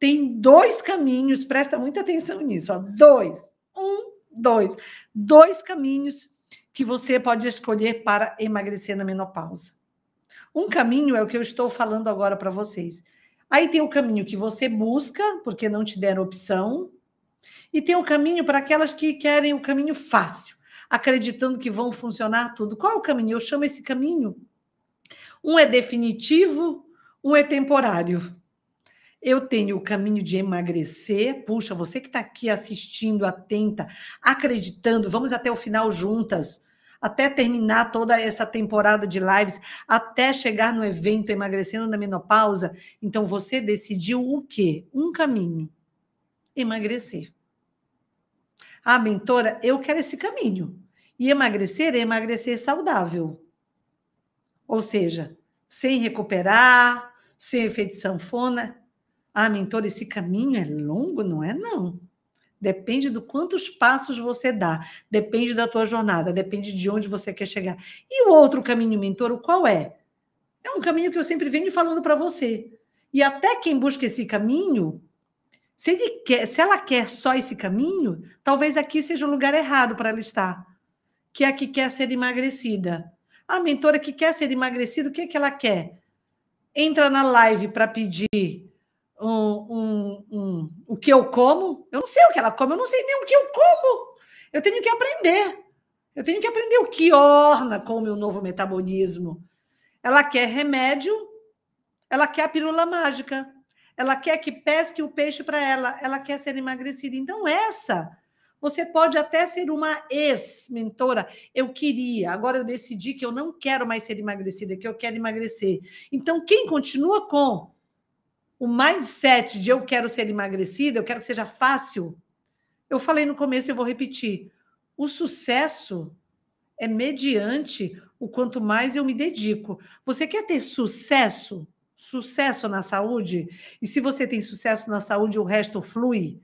tem dois caminhos, presta muita atenção nisso, ó, dois. Um, dois. Dois caminhos que você pode escolher para emagrecer na menopausa. Um caminho é o que eu estou falando agora para vocês. Aí tem o caminho que você busca, porque não te deram opção, e tem o caminho para aquelas que querem o caminho fácil, acreditando que vão funcionar tudo. Qual é o caminho? Eu chamo esse caminho. Um é definitivo, um é temporário. Eu tenho o caminho de emagrecer. Puxa, você que está aqui assistindo, atenta, acreditando, vamos até o final juntas, até terminar toda essa temporada de lives, até chegar no evento Emagrecendo na Menopausa. Então, você decidiu o quê? Um caminho: emagrecer. Ah, mentora, eu quero esse caminho. E emagrecer é emagrecer saudável. Ou seja, sem recuperar, sem efeito sanfona, ah, mentor, esse caminho é longo? Não é, não. Depende do quantos passos você dá, depende da tua jornada, depende de onde você quer chegar. E o outro caminho, mentor, o qual é? É um caminho que eu sempre venho falando para você. E até quem busca esse caminho, se, quer, se, ela quer só esse caminho, talvez aqui seja o lugar errado para ela estar. Que é a que quer ser emagrecida. A ah, mentora que quer ser emagrecida, o que é que ela quer? Entra na live para pedir um, um, o que eu como. Eu não sei o que ela come, eu não sei nem o que eu como. Eu tenho que aprender. Eu tenho que aprender o que orna com o meu novo metabolismo. Ela quer remédio, ela quer a pílula mágica, ela quer que pesque o peixe para ela, ela quer ser emagrecida. Então, essa, você pode até ser uma ex-mentora. Eu queria, agora eu decidi que eu não quero mais ser emagrecida, que eu quero emagrecer. Então, quem continua com o mindset de eu quero ser emagrecida, eu quero que seja fácil. Eu falei no começo e vou repetir. O sucesso é mediante o quanto mais eu me dedico. Você quer ter sucesso? Sucesso na saúde? E se você tem sucesso na saúde, o resto flui?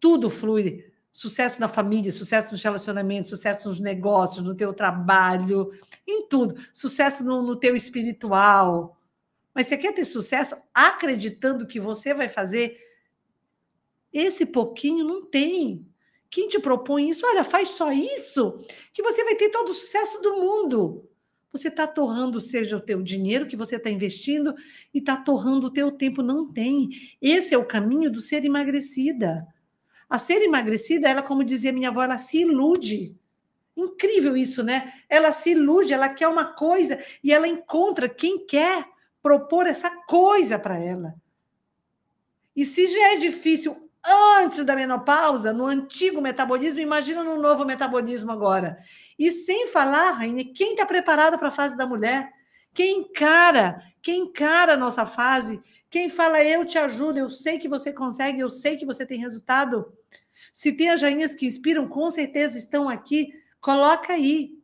Tudo flui. Sucesso na família, sucesso nos relacionamentos, sucesso nos negócios, no teu trabalho, em tudo. Sucesso no, no teu espiritual mas você quer ter sucesso acreditando que você vai fazer? Esse pouquinho não tem. Quem te propõe isso? Olha, faz só isso que você vai ter todo o sucesso do mundo. Você está torrando, seja o teu dinheiro que você está investindo, e está torrando o teu tempo. Não tem. Esse é o caminho do ser emagrecida. A ser emagrecida, ela, como dizia minha avó, ela se ilude. Incrível isso, né? Ela se ilude, ela quer uma coisa e ela encontra quem quer propor essa coisa para ela. E se já é difícil antes da menopausa, no antigo metabolismo, imagina no novo metabolismo agora. E sem falar, Raine, quem está preparado para a fase da mulher? Quem encara, quem encara a nossa fase, quem fala, eu te ajudo, eu sei que você consegue, eu sei que você tem resultado. Se tem as Jainhas que inspiram, com certeza estão aqui, coloca aí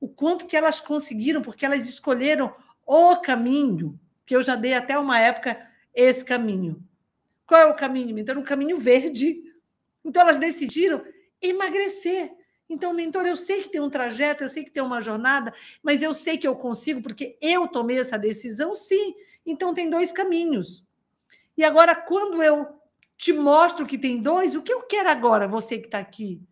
o quanto que elas conseguiram, porque elas escolheram o caminho, que eu já dei até uma época esse caminho. Qual é o caminho? Então, um caminho verde. Então, elas decidiram emagrecer. Então, mentor, eu sei que tem um trajeto, eu sei que tem uma jornada, mas eu sei que eu consigo, porque eu tomei essa decisão, sim. Então, tem dois caminhos. E agora, quando eu te mostro que tem dois, o que eu quero agora, você que está aqui?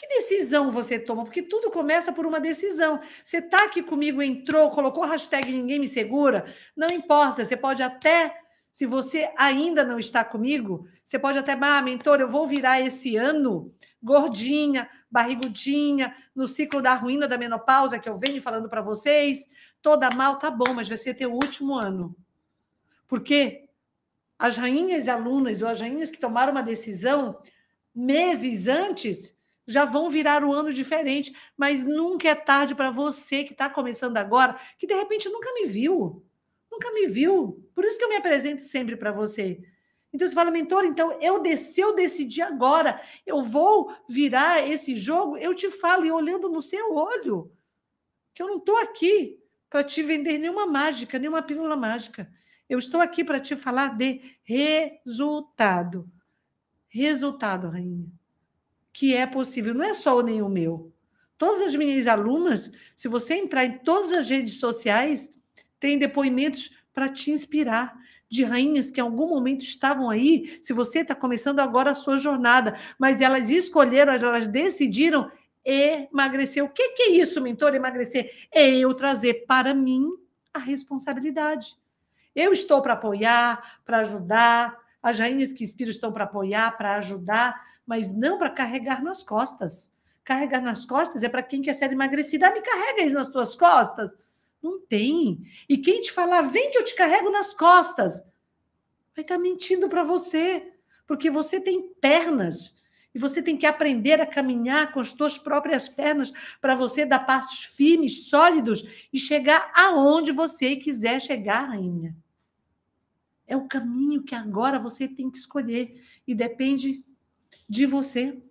Que decisão você toma? Porque tudo começa por uma decisão. Você está aqui comigo, entrou, colocou hashtag ninguém me segura, não importa, você pode até se você ainda não está comigo, você pode até, ah, mentor, eu vou virar esse ano gordinha, barrigudinha, no ciclo da ruína da menopausa que eu venho falando para vocês, toda mal, tá bom, mas vai ser teu último ano. Porque as rainhas alunas ou as rainhas que tomaram uma decisão meses antes já vão virar o um ano diferente, mas nunca é tarde para você que está começando agora, que de repente nunca me viu, nunca me viu. Por isso que eu me apresento sempre para você. Então você fala, mentor, então eu desci, eu decidi agora, eu vou virar esse jogo, eu te falo, e olhando no seu olho, que eu não estou aqui para te vender nenhuma mágica, nenhuma pílula mágica. Eu estou aqui para te falar de resultado. Resultado, rainha que é possível, não é só o nem o meu. Todas as minhas alunas, se você entrar em todas as redes sociais, tem depoimentos para te inspirar de rainhas que em algum momento estavam aí, se você está começando agora a sua jornada, mas elas escolheram, elas decidiram emagrecer. O que, que é isso, mentor, emagrecer? É eu trazer para mim a responsabilidade. Eu estou para apoiar, para ajudar, as rainhas que inspiram estão para apoiar, para ajudar, mas não para carregar nas costas. Carregar nas costas é para quem quer ser emagrecida. Ah, me carrega isso nas tuas costas. Não tem. E quem te falar, vem que eu te carrego nas costas, vai estar tá mentindo para você, porque você tem pernas. E você tem que aprender a caminhar com as suas próprias pernas para você dar passos firmes, sólidos e chegar aonde você quiser chegar, rainha. É o caminho que agora você tem que escolher e depende de você.